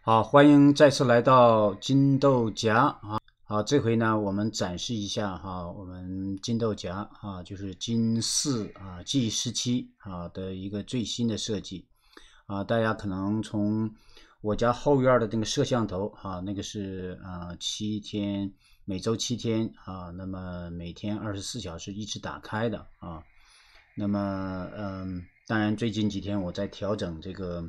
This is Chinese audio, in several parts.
好，欢迎再次来到金豆荚啊！好，这回呢，我们展示一下哈，我们金豆荚啊，就是金四啊 G 十七啊的一个最新的设计啊。大家可能从我家后院的那个摄像头啊，那个是啊七天，每周七天啊，那么每天二十四小时一直打开的啊。那么嗯，当然最近几天我在调整这个。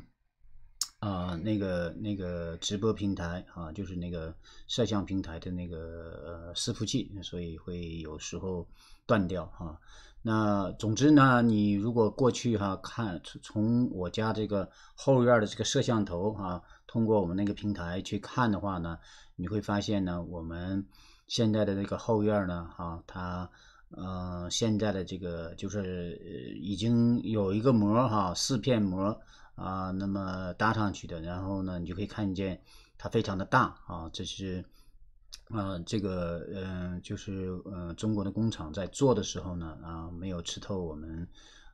啊，那个那个直播平台啊，就是那个摄像平台的那个呃伺服器，所以会有时候断掉啊。那总之呢，你如果过去哈看从我家这个后院的这个摄像头啊，通过我们那个平台去看的话呢，你会发现呢，我们现在的这个后院呢，哈，它呃现在的这个就是已经有一个膜哈，四片膜。啊，那么搭上去的，然后呢，你就可以看见它非常的大啊。这是，呃，这个，嗯，就是，嗯，中国的工厂在做的时候呢，啊，没有吃透我们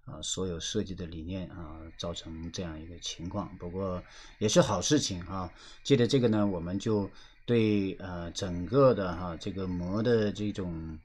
啊所有设计的理念啊，造成这样一个情况。不过也是好事情哈。借着这个呢，我们就对呃整个的哈这个膜的这种。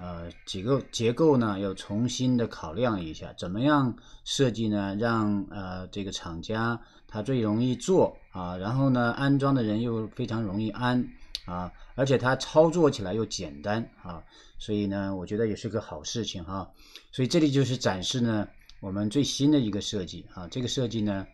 呃，结构结构呢要重新的考量一下，怎么样设计呢？让呃这个厂家他最容易做啊，然后呢安装的人又非常容易安啊，而且它操作起来又简单啊，所以呢，我觉得也是个好事情哈。所以这里就是展示呢我们最新的一个设计啊，这个设计呢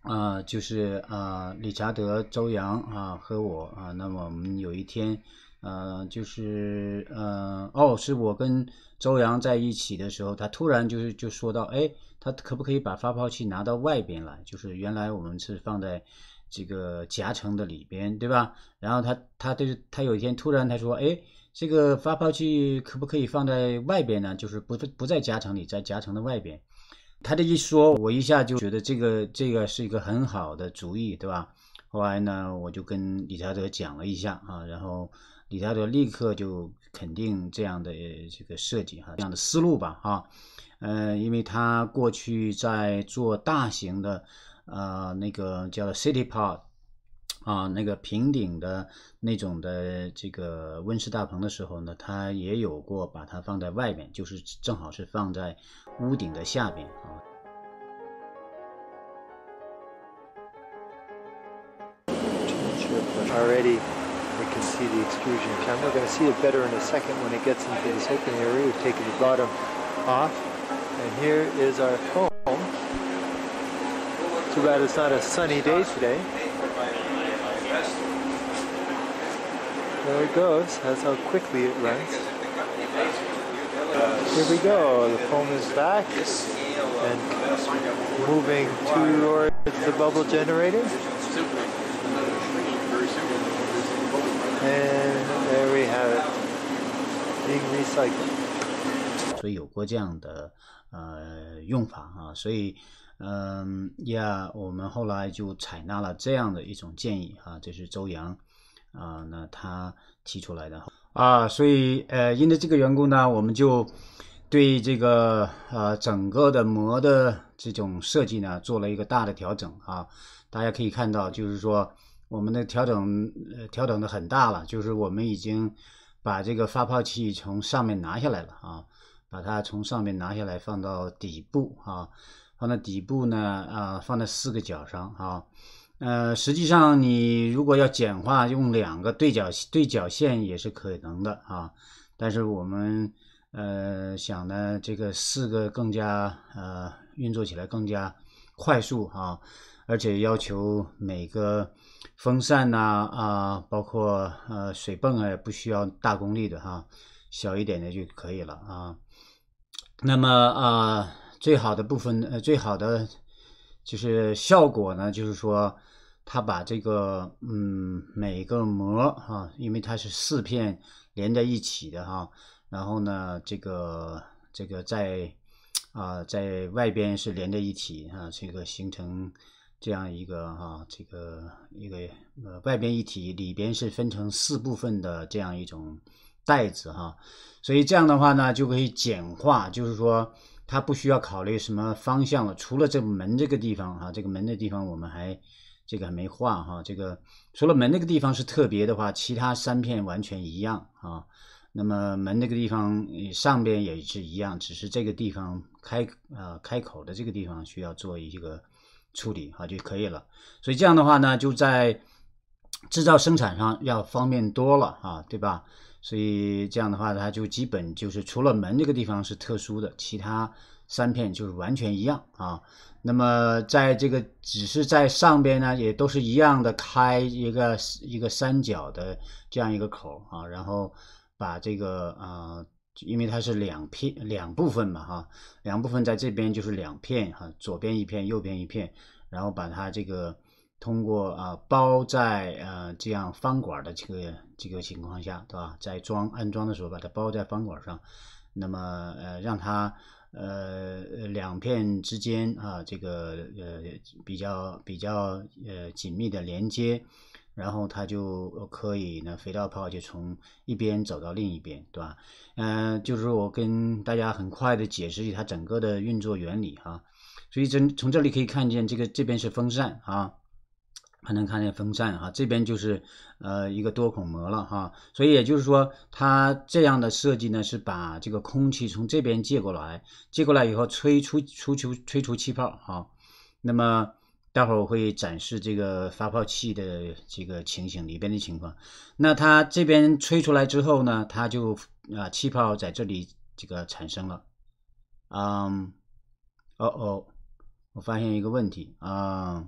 啊就是啊，理查德、周洋啊和我啊，那么我们有一天。呃，就是，嗯，哦，是我跟周洋在一起的时候，他突然就是就说到，哎，他可不可以把发泡器拿到外边来？就是原来我们是放在这个夹层的里边，对吧？然后他他就是他有一天突然他说，哎，这个发泡器可不可以放在外边呢？就是不不在夹层里，在夹层的外边。他这一说，我一下就觉得这个这个是一个很好的主意，对吧？后来呢，我就跟理查德讲了一下啊，然后。李太德立刻就肯定这样的这个设计哈，这样的思路吧哈，呃，因为他过去在做大型的，呃，那个叫 City Park 啊，那个平顶的那种的这个温室大棚的时候呢，他也有过把它放在外面，就是正好是放在屋顶的下边啊。Already. we can see the extrusion channel. We're going to see it better in a second when it gets into this open area. We've taken the bottom off. And here is our foam. Too bad it's not a sunny day today. There it goes. That's how quickly it runs. Uh, here we go. The foam is back and moving towards the bubble generator. 所以有过这样的呃用法啊，所以嗯呀，我们后来就采纳了这样的一种建议啊，这是周洋啊，那他提出来的啊，所以呃，因为这个缘故呢，我们就对这个呃整个的膜的这种设计呢做了一个大的调整啊，大家可以看到，就是说。我们的调整呃调整的很大了，就是我们已经把这个发泡器从上面拿下来了啊，把它从上面拿下来放到底部啊，放到底部呢啊放在四个角上啊，呃实际上你如果要简化用两个对角对角线也是可能的啊，但是我们呃想呢这个四个更加呃运作起来更加快速啊。而且要求每个风扇呐啊，包括呃水泵啊，也不需要大功率的哈，小一点的就可以了啊。那么啊，最好的部分呃，最好的就是效果呢，就是说它把这个嗯每个膜哈，因为它是四片连在一起的哈，然后呢这个这个在啊在外边是连在一起啊，这个形成。这样一个哈，这个一个呃外边一体，里边是分成四部分的这样一种袋子哈，所以这样的话呢，就可以简化，就是说它不需要考虑什么方向了。除了这个门这个地方哈，这个门的地方我们还这个还没画哈，这个除了门那个地方是特别的话，其他三片完全一样啊。那么门那个地方上边也是一样，只是这个地方开呃开口的这个地方需要做一个。处理好就可以了，所以这样的话呢，就在制造生产上要方便多了啊，对吧？所以这样的话，它就基本就是除了门这个地方是特殊的，其他三片就是完全一样啊。那么在这个只是在上边呢，也都是一样的，开一个一个三角的这样一个口啊，然后把这个啊。因为它是两片两部分嘛，哈，两部分在这边就是两片，哈，左边一片，右边一片，然后把它这个通过啊包在呃这样方管的这个这个情况下，对吧？在装安装的时候把它包在方管上，那么呃让它呃两片之间啊这个呃比较比较呃紧密的连接。然后它就可以呢，肥皂泡就从一边走到另一边，对吧？嗯，就是我跟大家很快的解释一下它整个的运作原理哈。所以从从这里可以看见，这个这边是风扇啊，还能看见风扇啊。这边就是呃一个多孔膜了哈。所以也就是说，它这样的设计呢，是把这个空气从这边借过来，借过来以后吹出出出吹出气泡哈。那么。待会儿我会展示这个发泡器的这个情形里边的情况。那它这边吹出来之后呢，它就啊气泡在这里这个产生了。嗯，哦哦，我发现一个问题啊，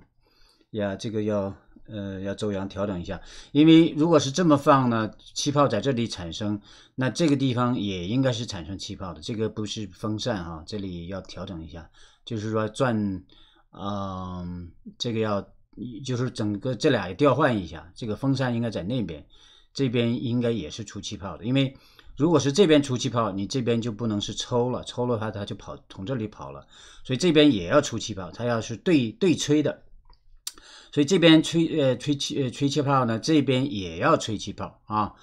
呀，这个要呃要周阳调整一下，因为如果是这么放呢，气泡在这里产生，那这个地方也应该是产生气泡的。这个不是风扇哈，这里要调整一下，就是说转。嗯，这个要就是整个这俩也调换一下，这个风扇应该在那边，这边应该也是出气泡的，因为如果是这边出气泡，你这边就不能是抽了，抽了它它就跑从这里跑了，所以这边也要出气泡，它要是对对吹的，所以这边吹呃吹气呃吹气泡呢，这边也要吹气泡啊。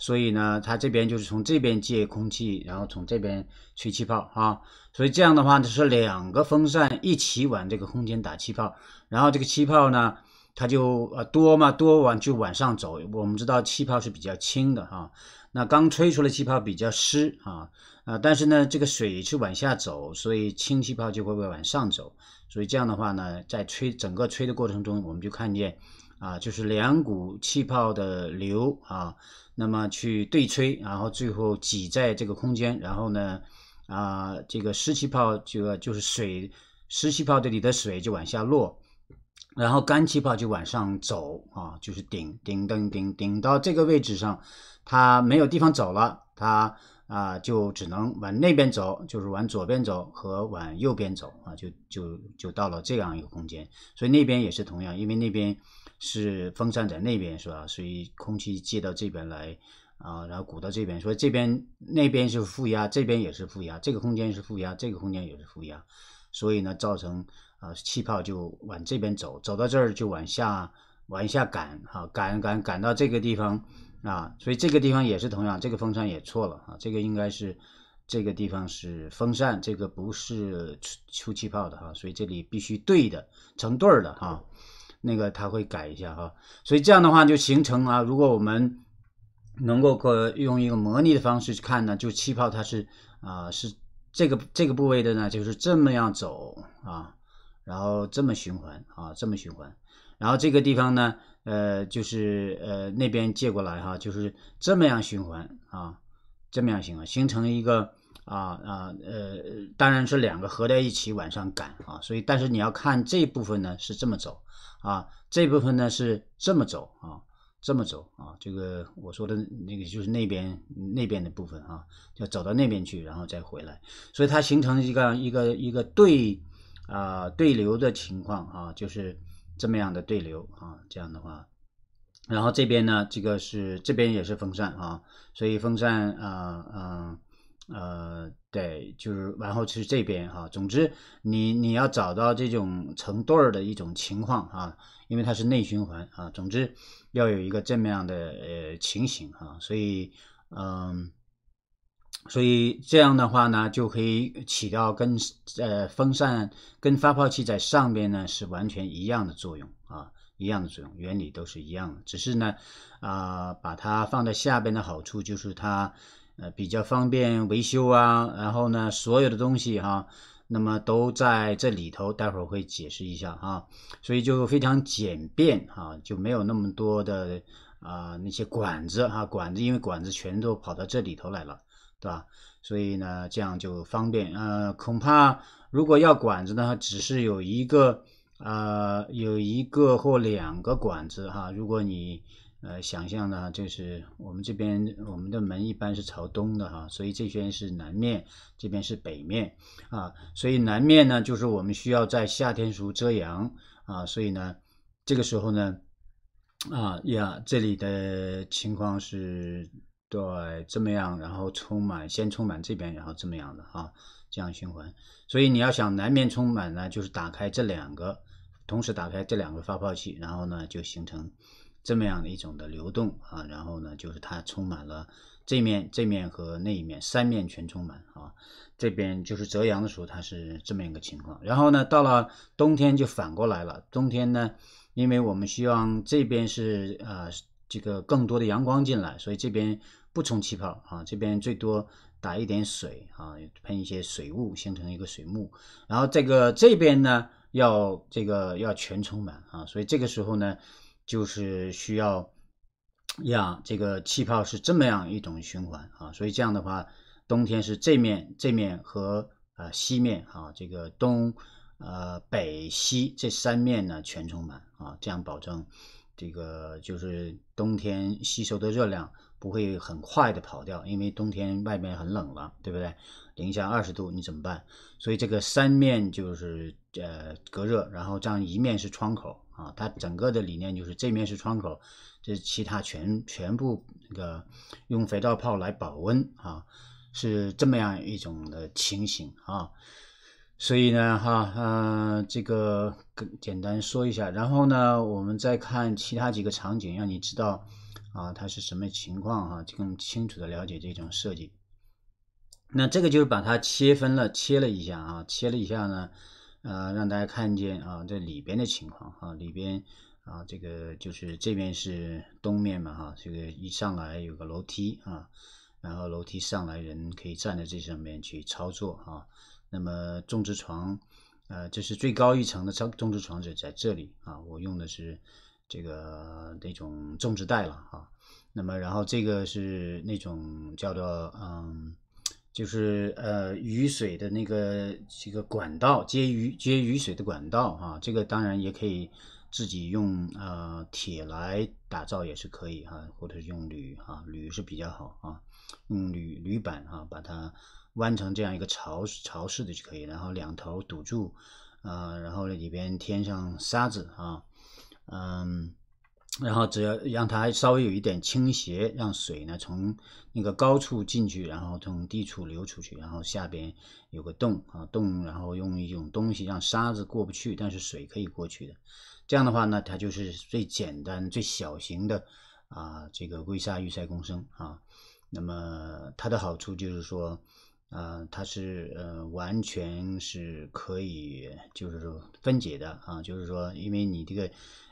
所以呢，它这边就是从这边借空气，然后从这边吹气泡啊。所以这样的话呢，是两个风扇一起往这个空间打气泡，然后这个气泡呢，它就呃多嘛，多往就往上走。我们知道气泡是比较轻的啊，那刚吹出来气泡比较湿啊啊，但是呢，这个水是往下走，所以轻气泡就会会往上走。所以这样的话呢，在吹整个吹的过程中，我们就看见。啊，就是两股气泡的流啊，那么去对吹，然后最后挤在这个空间，然后呢，啊，这个湿气泡就就是水湿气泡这里的水就往下落，然后干气泡就往上走啊，就是顶顶噔顶顶到这个位置上，它没有地方走了，它啊就只能往那边走，就是往左边走和往右边走啊，就就就到了这样一个空间，所以那边也是同样，因为那边。是风扇在那边是吧？所以空气借到这边来啊，然后鼓到这边，所以这边那边是负压，这边也是负压，这个空间是负压，这个空间也是负压，所以呢，造成啊气泡就往这边走，走到这儿就往下往下赶哈，赶赶赶到这个地方啊，所以这个地方也是同样，这个风扇也错了啊，这个应该是这个地方是风扇，这个不是出出气泡的哈，所以这里必须对的成对儿的哈。那个他会改一下哈，所以这样的话就形成啊。如果我们能够用一个模拟的方式去看呢，就气泡它是啊是这个这个部位的呢，就是这么样走啊，然后这么循环啊，这么循环，然后这个地方呢，呃，就是呃那边借过来哈，就是这么样循环啊，这么样形环，形成一个啊啊呃，当然是两个合在一起往上赶啊，所以但是你要看这部分呢是这么走。啊，这部分呢是这么走啊，这么走啊，这个我说的那个就是那边那边的部分啊，要走到那边去，然后再回来，所以它形成一个一个一个对啊对流的情况啊，就是这么样的对流啊，这样的话，然后这边呢，这个是这边也是风扇啊，所以风扇啊嗯。呃，对，就是，然后是这边哈。总之，你你要找到这种成对儿的一种情况啊，因为它是内循环啊。总之，要有一个这么样的呃情形啊，所以，嗯，所以这样的话呢，就可以起到跟呃风扇、跟发泡器在上边呢是完全一样的作用啊，一样的作用，原理都是一样，的，只是呢，啊，把它放在下边的好处就是它。呃，比较方便维修啊，然后呢，所有的东西哈，那么都在这里头，待会儿会解释一下哈，所以就非常简便哈，就没有那么多的啊那些管子哈，管子因为管子全都跑到这里头来了，对吧？所以呢，这样就方便。呃，恐怕如果要管子呢，只是有一个呃有一个或两个管子哈，如果你。呃，想象呢，就是我们这边我们的门一般是朝东的哈，所以这边是南面，这边是北面啊，所以南面呢，就是我们需要在夏天时候遮阳啊，所以呢，这个时候呢，啊呀，这里的情况是对这么样，然后充满，先充满这边，然后这么样的啊，这样循环。所以你要想南面充满呢，就是打开这两个，同时打开这两个发泡器，然后呢，就形成。这么样的一种的流动啊，然后呢，就是它充满了这面、这面和那一面，三面全充满啊。这边就是遮阳的时候，它是这么一个情况。然后呢，到了冬天就反过来了。冬天呢，因为我们希望这边是呃这个更多的阳光进来，所以这边不充气泡啊，这边最多打一点水啊，喷一些水雾，形成一个水幕。然后这个这边呢，要这个要全充满啊，所以这个时候呢。就是需要让这个气泡是这么样一种循环啊，所以这样的话，冬天是这面、这面和呃西面啊，这个东、呃北、西这三面呢全充满啊，这样保证这个就是冬天吸收的热量不会很快的跑掉，因为冬天外面很冷了，对不对？零下二十度你怎么办？所以这个三面就是。呃，隔热，然后这样一面是窗口啊，它整个的理念就是这面是窗口，这其他全全部那个用肥皂泡来保温啊，是这么样一种的情形啊。所以呢，哈，呃，这个简单说一下，然后呢，我们再看其他几个场景，让你知道啊，它是什么情况啊，就更清楚的了解这种设计。那这个就是把它切分了，切了一下啊，切了一下呢。呃，让大家看见啊，这里边的情况啊，里边啊，这个就是这边是东面嘛哈，这个一上来有个楼梯啊，然后楼梯上来人可以站在这上面去操作啊。那么种植床，呃，这是最高一层的种种植床是在这里啊，我用的是这个那种种植袋了哈。那么然后这个是那种叫做嗯。就是呃雨水的那个这个管道接雨接雨水的管道啊，这个当然也可以自己用啊铁来打造也是可以哈，或者用铝啊铝是比较好啊，用铝铝板啊把它弯成这样一个槽槽式的就可以，然后两头堵住啊，然后里边添上沙子啊，嗯。然后只要让它稍微有一点倾斜，让水呢从那个高处进去，然后从低处流出去，然后下边有个洞啊洞，然后用一种东西让沙子过不去，但是水可以过去的。这样的话呢，它就是最简单、最小型的啊，这个硅砂育塞共生啊。那么它的好处就是说，呃，它是呃完全是可以，就是说分解的啊，就是说因为你这个。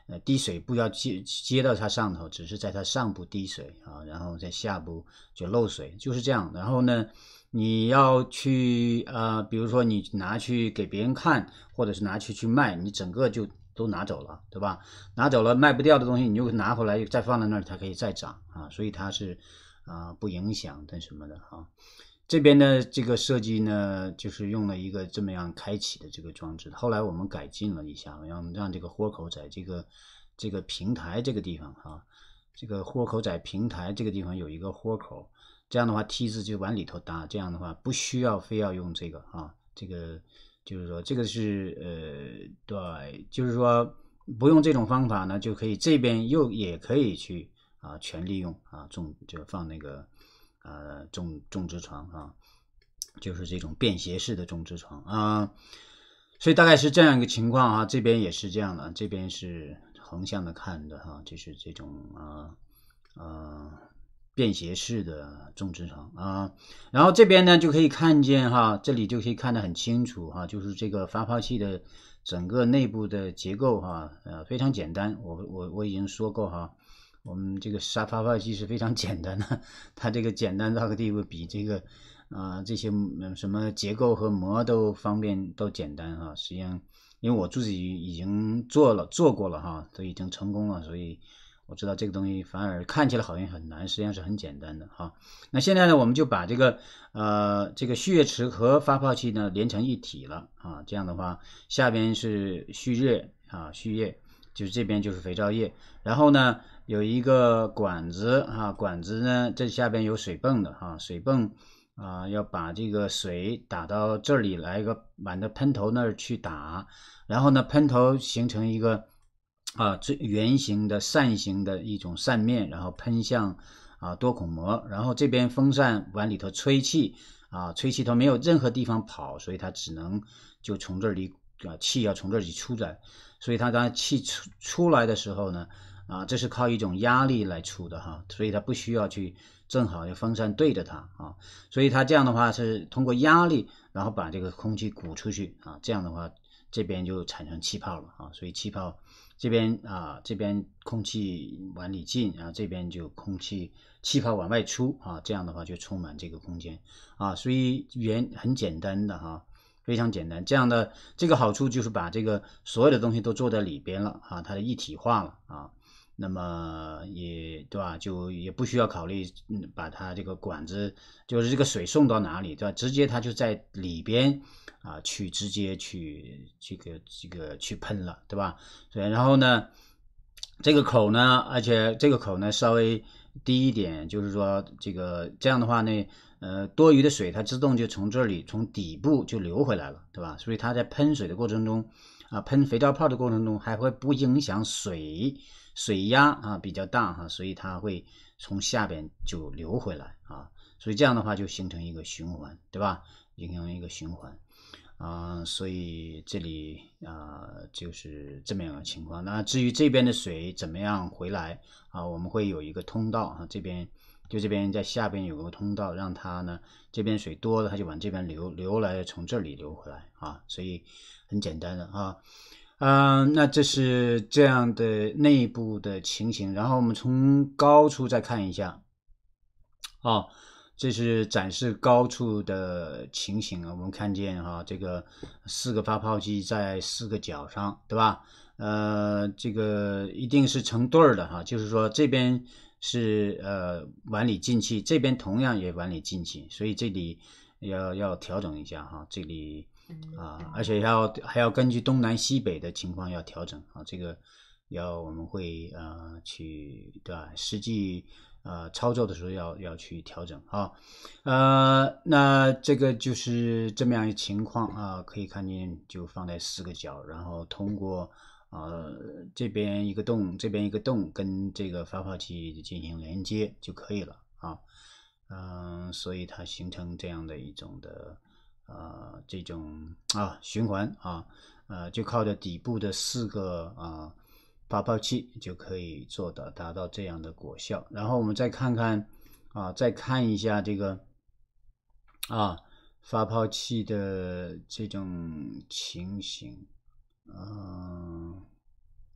呃，滴水不要接接到它上头，只是在它上部滴水啊，然后在下部就漏水，就是这样。然后呢，你要去呃，比如说你拿去给别人看，或者是拿去去卖，你整个就都拿走了，对吧？拿走了卖不掉的东西，你就拿回来再放在那儿，它可以再涨啊，所以它是啊不影响但什么的啊。这边的这个设计呢，就是用了一个这么样开启的这个装置。后来我们改进了一下，让让这个豁口在这个这个平台这个地方啊，这个豁口在平台这个地方有一个豁口，这样的话梯子就往里头搭。这样的话不需要非要用这个啊，这个就是说这个是呃，对，就是说不用这种方法呢，就可以这边又也可以去啊全利用啊，重就放那个。呃，种种植床哈，就是这种便携式的种植床啊，所以大概是这样一个情况啊，这边也是这样的，这边是横向的看的哈，就是这种啊啊便携式的种植床啊，然后这边呢就可以看见哈，这里就可以看得很清楚哈，就是这个发泡器的整个内部的结构哈，呃非常简单，我我我已经说过哈。我们这个沙发泡器是非常简单的，它这个简单到个地步，比这个啊这些什么结构和膜都方便都简单啊。实际上，因为我自己已经做了做过了哈，都已经成功了，所以我知道这个东西反而看起来好像很难，实际上是很简单的哈。那现在呢，我们就把这个呃这个蓄液池和发泡器呢连成一体了啊，这样的话下边是蓄热啊蓄液，就是这边就是肥皂液，然后呢。有一个管子啊，管子呢这下边有水泵的啊，水泵啊要把这个水打到这里来，一个往的喷头那儿去打，然后呢喷头形成一个啊最圆形的扇形的一种扇面，然后喷向啊多孔膜，然后这边风扇往里头吹气啊，吹气它没有任何地方跑，所以它只能就从这里啊气要从这里出来，所以它当气出出来的时候呢。啊，这是靠一种压力来出的哈，所以它不需要去正好要风扇对着它啊，所以它这样的话是通过压力，然后把这个空气鼓出去啊，这样的话这边就产生气泡了啊，所以气泡这边啊，这边空气往里进，然后这边就空气气泡往外出啊，这样的话就充满这个空间啊，所以原很简单的哈，非常简单，这样的这个好处就是把这个所有的东西都做在里边了啊，它的一体化了啊。那么也对吧？就也不需要考虑，嗯，把它这个管子，就是这个水送到哪里，对吧？直接它就在里边啊，去直接去这个这个去喷了，对吧？对，然后呢，这个口呢，而且这个口呢稍微低一点，就是说这个这样的话呢，呃，多余的水它自动就从这里从底部就流回来了，对吧？所以它在喷水的过程中啊，喷肥皂泡的过程中还会不影响水。水压啊比较大哈，所以它会从下边就流回来啊，所以这样的话就形成一个循环，对吧？形成一个循环啊，所以这里啊就是这么样的情况。那至于这边的水怎么样回来啊，我们会有一个通道啊，这边就这边在下边有个通道，让它呢这边水多了，它就往这边流，流来从这里流回来啊，所以很简单的啊。嗯，那这是这样的内部的情形，然后我们从高处再看一下，哦，这是展示高处的情形啊，我们看见哈，这个四个发泡机在四个角上，对吧？呃，这个一定是成对儿的哈，就是说这边是呃碗里进气，这边同样也碗里进气，所以这里要要调整一下哈，这里。啊，而且要还要根据东南西北的情况要调整啊，这个要我们会呃去对吧？实际呃操作的时候要要去调整啊，呃，那这个就是这么样一情况啊，可以看见就放在四个角，然后通过呃这边一个洞，这边一个洞跟这个发泡器进行连接就可以了啊，嗯，所以它形成这样的一种的。呃，这种啊循环啊，呃，就靠着底部的四个啊发泡器就可以做到达到这样的果效。然后我们再看看啊，再看一下这个啊发泡器的这种情形，嗯，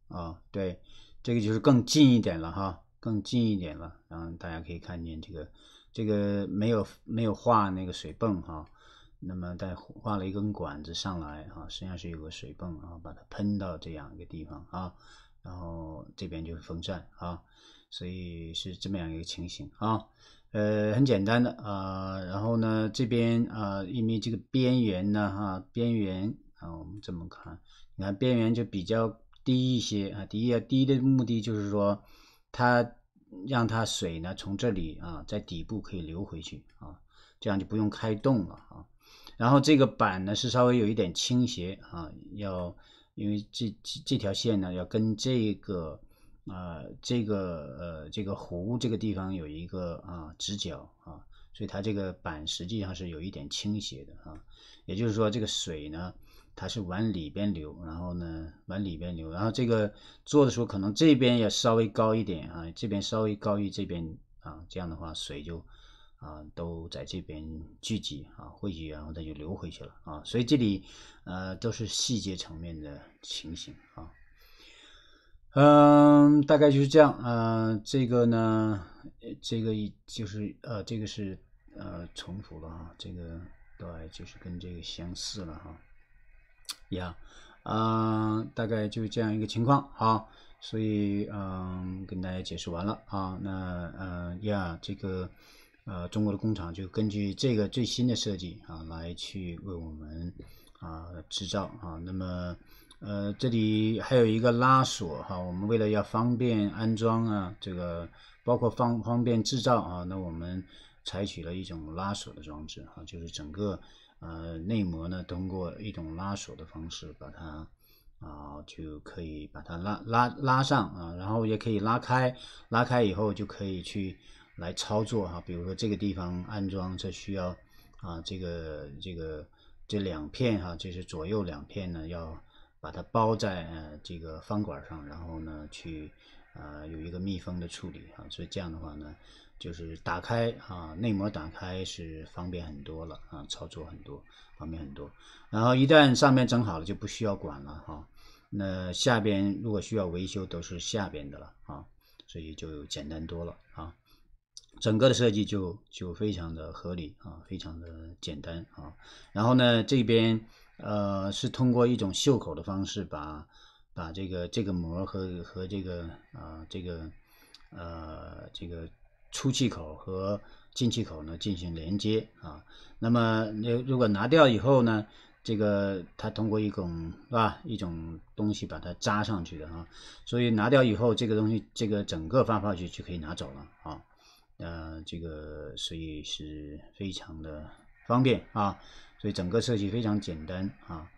啊，对，这个就是更近一点了哈，更近一点了。然后大家可以看见这个，这个没有没有画那个水泵哈。那么再画了一根管子上来啊，实际上是有个水泵啊，把它喷到这样一个地方啊，然后这边就是风扇啊，所以是这么样一个情形啊，呃，很简单的啊，然后呢，这边啊，因为这个边缘呢哈，边缘啊，我们这么看，你看边缘就比较低一些啊，低啊，低的目的就是说，它让它水呢从这里啊，在底部可以流回去啊，这样就不用开动了啊。然后这个板呢是稍微有一点倾斜啊，要因为这这这条线呢要跟这个啊这个呃这个弧这个地方有一个啊直角啊，所以它这个板实际上是有一点倾斜的啊，也就是说这个水呢它是往里边流，然后呢往里边流，然后这个做的时候可能这边也稍微高一点啊，这边稍微高于这边啊，这样的话水就。啊，都在这边聚集啊，汇聚，然后它就流回去了啊。所以这里，呃，都是细节层面的情形啊。嗯，大概就是这样。呃，这个呢，这个就是呃，这个是呃，重复了啊。这个对，就是跟这个相似了哈。呀，啊，大概就这样一个情况。好，所以嗯，跟大家解释完了啊。那嗯，呀，这个。呃，中国的工厂就根据这个最新的设计啊，来去为我们啊制造啊。那么，呃，这里还有一个拉锁哈，我们为了要方便安装啊，这个包括方方便制造啊，那我们采取了一种拉锁的装置哈，就是整个呃内膜呢，通过一种拉锁的方式把它啊就可以把它拉拉拉上啊，然后也可以拉开，拉开以后就可以去。来操作哈，比如说这个地方安装，这需要啊，这个这个这两片哈，就是左右两片呢，要把它包在这个方管上，然后呢去呃有一个密封的处理啊，所以这样的话呢，就是打开啊内膜打开是方便很多了啊，操作很多方便很多，然后一旦上面整好了就不需要管了哈，那下边如果需要维修都是下边的了啊，所以就简单多了啊。整个的设计就就非常的合理啊，非常的简单啊。然后呢，这边呃是通过一种袖口的方式把把这个这个膜和和这个啊这个呃这个出气口和进气口呢进行连接啊。那么那如果拿掉以后呢，这个它通过一种是吧一种东西把它扎上去的啊，所以拿掉以后这个东西这个整个发泡鞋就可以拿走了啊。呃，这个所以是非常的方便啊，所以整个设计非常简单啊，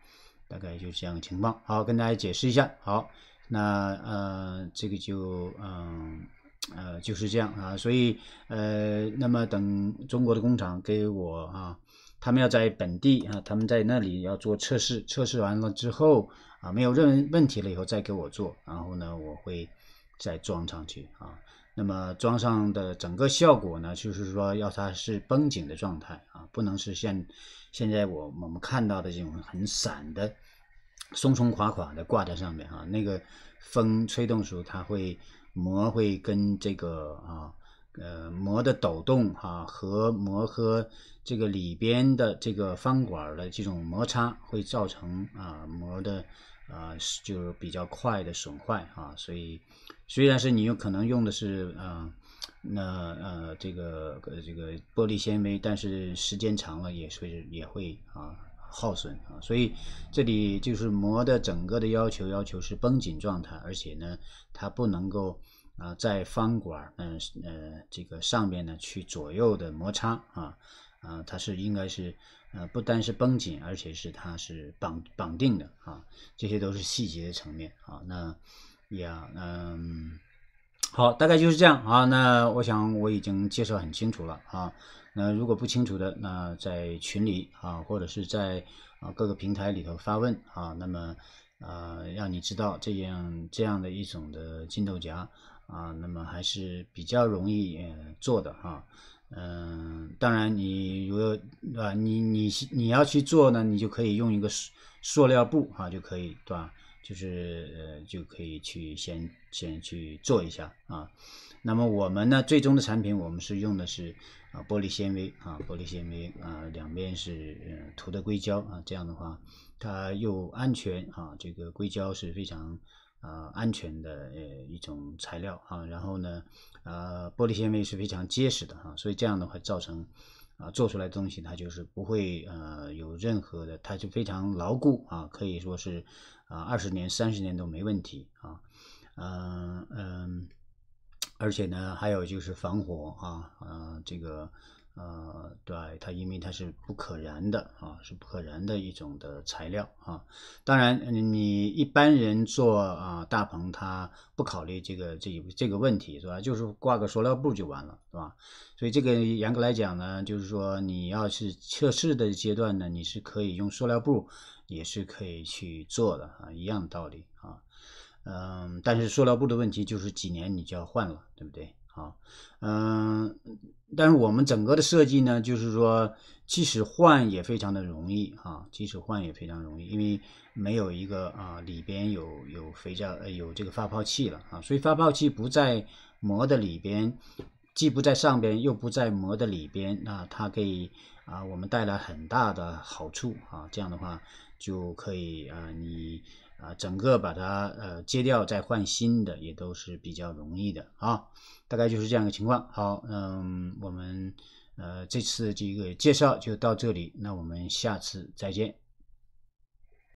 大概就这样情况。好，跟大家解释一下。好，那呃，这个就嗯呃就是这样啊，所以呃，那么等中国的工厂给我啊，他们要在本地啊，他们在那里要做测试，测试完了之后啊，没有任何问题了以后再给我做，然后呢，我会。再装上去啊，那么装上的整个效果呢，就是说要它是绷紧的状态啊，不能是现现在我我们看到的这种很散的、松松垮垮的挂在上面啊。那个风吹动时候，它会膜会跟这个啊呃膜的抖动啊和膜和这个里边的这个方管的这种摩擦，会造成啊膜的啊就是比较快的损坏啊，所以。虽然是你有可能用的是啊，那呃这个呃这个玻璃纤维，但是时间长了也是也会啊耗损啊，所以这里就是膜的整个的要求要求是绷紧状态，而且呢它不能够啊在方管嗯呃这个上面呢去左右的摩擦啊啊它是应该是呃不单是绷紧，而且是它是绑绑定的啊，这些都是细节的层面啊那。呀，嗯，好，大概就是这样啊。那我想我已经介绍很清楚了啊。那如果不清楚的，那在群里啊，或者是在啊各个平台里头发问啊，那么呃让你知道这样这样的一种的金豆夹啊，那么还是比较容易做的哈。嗯，当然你如果啊你你你要去做呢，你就可以用一个塑塑料布哈就可以，对吧？就是呃就可以去先先去做一下啊，那么我们呢最终的产品我们是用的是啊玻璃纤维啊玻璃纤维啊两边是涂的硅胶啊这样的话它又安全啊这个硅胶是非常啊安全的呃一种材料啊然后呢啊玻璃纤维是非常结实的啊所以这样的话造成啊做出来东西它就是不会呃有任何的它就非常牢固啊可以说是。啊，二十年、三十年都没问题啊，嗯嗯，而且呢，还有就是防火啊，嗯，这个呃，对，它因为它是不可燃的啊，是不可燃的一种的材料啊。当然，你一般人做啊大棚，他不考虑这个这这个问题是吧？就是挂个塑料布就完了是吧？所以这个严格来讲呢，就是说你要是测试的阶段呢，你是可以用塑料布。也是可以去做的啊，一样的道理啊，嗯，但是塑料布的问题就是几年你就要换了，对不对？啊，嗯，但是我们整个的设计呢，就是说即使换也非常的容易啊，即使换也非常容易，因为没有一个啊里边有有肥皂呃有这个发泡器了啊，所以发泡器不在膜的里边，既不在上边又不在膜的里边，那它给啊我们带来很大的好处啊，这样的话。就可以啊，你啊整个把它呃揭掉，再换新的也都是比较容易的啊，大概就是这样一个情况。好，嗯，我们呃这次这个介绍就到这里，那我们下次再见。